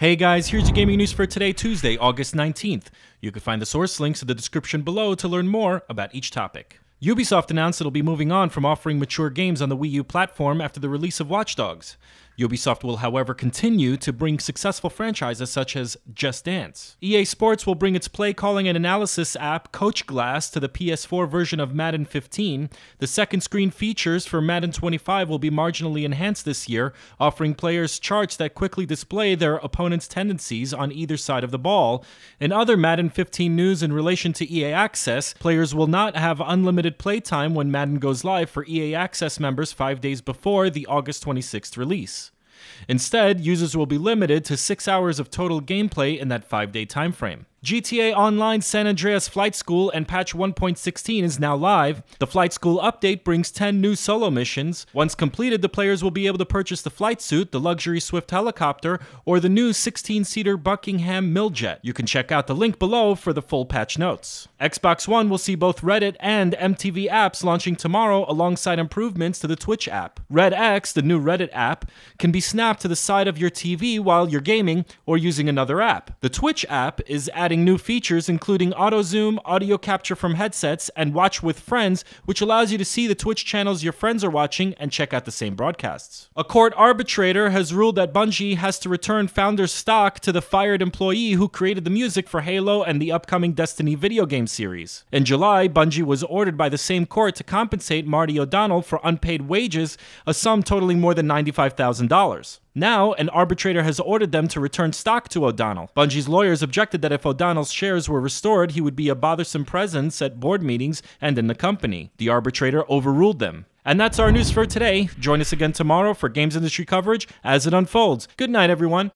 Hey guys, here's your gaming news for today, Tuesday, August 19th. You can find the source links in the description below to learn more about each topic. Ubisoft announced it'll be moving on from offering mature games on the Wii U platform after the release of Watch Dogs. Ubisoft will, however, continue to bring successful franchises such as Just Dance. EA Sports will bring its play calling and analysis app Coach Glass to the PS4 version of Madden 15. The second screen features for Madden 25 will be marginally enhanced this year, offering players charts that quickly display their opponent's tendencies on either side of the ball. In other Madden 15 news in relation to EA Access, players will not have unlimited playtime when Madden goes live for EA Access members five days before the August 26th release. Instead, users will be limited to 6 hours of total gameplay in that 5 day timeframe. GTA Online San Andreas Flight School and patch 1.16 is now live. The Flight School update brings 10 new solo missions. Once completed, the players will be able to purchase the flight suit, the luxury Swift helicopter, or the new 16-seater Buckingham Milljet. You can check out the link below for the full patch notes. Xbox One will see both Reddit and MTV apps launching tomorrow alongside improvements to the Twitch app. Red X, the new Reddit app, can be snapped to the side of your TV while you're gaming or using another app. The Twitch app is added adding new features including auto zoom, audio capture from headsets, and watch with friends, which allows you to see the Twitch channels your friends are watching and check out the same broadcasts. A court arbitrator has ruled that Bungie has to return founder's stock to the fired employee who created the music for Halo and the upcoming Destiny video game series. In July, Bungie was ordered by the same court to compensate Marty O'Donnell for unpaid wages, a sum totaling more than $95,000. Now, an arbitrator has ordered them to return stock to O'Donnell. Bungie's lawyers objected that if O'Donnell O'Donnell's shares were restored, he would be a bothersome presence at board meetings and in the company. The arbitrator overruled them. And that's our news for today. Join us again tomorrow for games industry coverage as it unfolds. Good night, everyone.